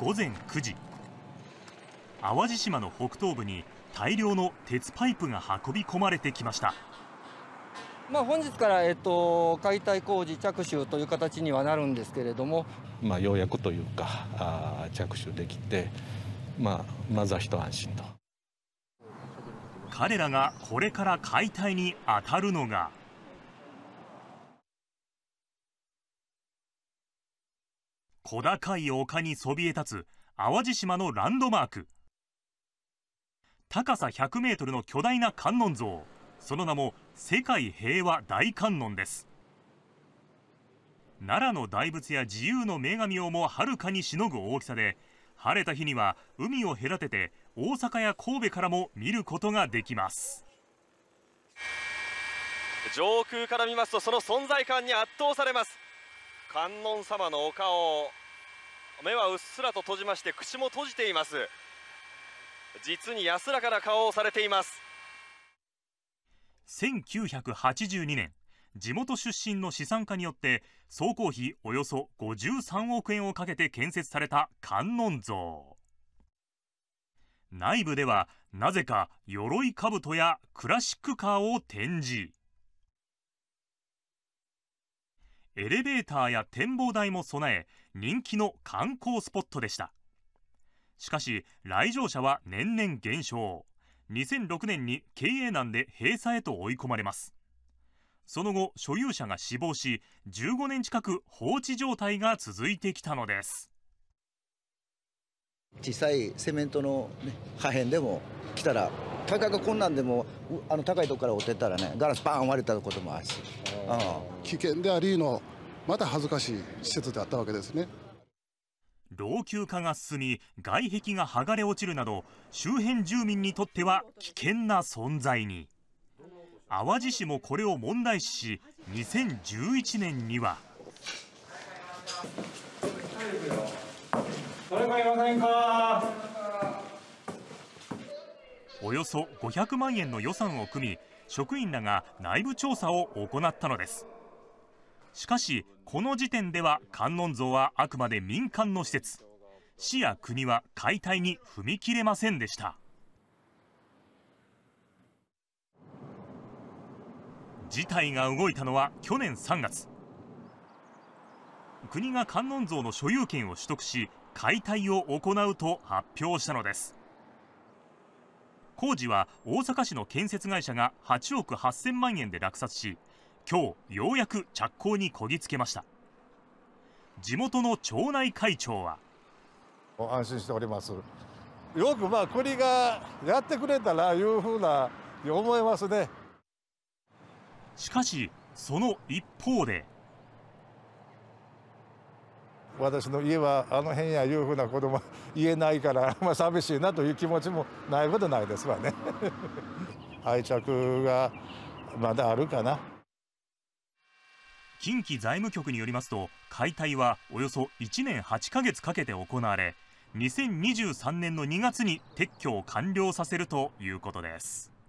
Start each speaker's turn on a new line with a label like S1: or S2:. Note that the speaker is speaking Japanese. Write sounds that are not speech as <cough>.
S1: 午前9時淡路島の北東部に大量の鉄パイプが運び込まれてきましたまあ、本日から、えっと、解体工事着手という形にはなるんですけれども、まあ、ようやくというかあ着手できて、まあ、まずは一安心と彼らがこれから解体に当たるのが小高い丘にそびえ立つ淡路島のランドマーク高さ100メートルの巨大な観音像その名も世界平和大観音です奈良の大仏や自由の女神をもはるかにしのぐ大きさで晴れた日には海を隔てて大阪や神戸からも見ることができます上空から見ますとその存在感に圧倒されます観音様のお顔目はうっすらと閉じまして口も閉じています実に安らかな顔をされています1982年地元出身の資産家によって総工費およそ53億円をかけて建設された観音像内部ではなぜか鎧兜やクラシックカーを展示エレベーターや展望台も備え人気の観光スポットでしたしかし来場者は年々減少2006年に経営難で閉鎖へと追い込まれますその後所有者が死亡し15年近く放置状態が続いてきたのです小さいセメントの、ね、破片でも来たら大会がこんなんでもあの高いとこから落ちてたらねガラスバーン割れたこともあるし、うん、危険でありのまた恥ずかしい施設であったわけですね老朽化が進み外壁が剥がれ落ちるなど周辺住民にとっては危険な存在に淡路市もこれを問題視し2011年には誰もいませんかおよそ500万円の予算を組み職員らが内部調査を行ったのですしかしこの時点では観音像はあくまで民間の施設市や国は解体に踏み切れませんでした事態が動いたのは去年3月国が観音像の所有権を取得し解体を行うと発表したのです工事は大阪市の建設会社が8億8000万円で落札し今日ようやく着工にこぎつけました地元の町内会長は安心しておりますよくまあ国がやってくれたらいうふうな思いますねしかしその一方で私の家はあの辺やいうふうなことも言えないから、<laughs> まあ、寂しいなという気持ちもないことないですわね <laughs> 愛着がまだあるかな近畿財務局によりますと解体はおよそ1年8ヶ月かけて行われ2023年の2月に撤去を完了させるということです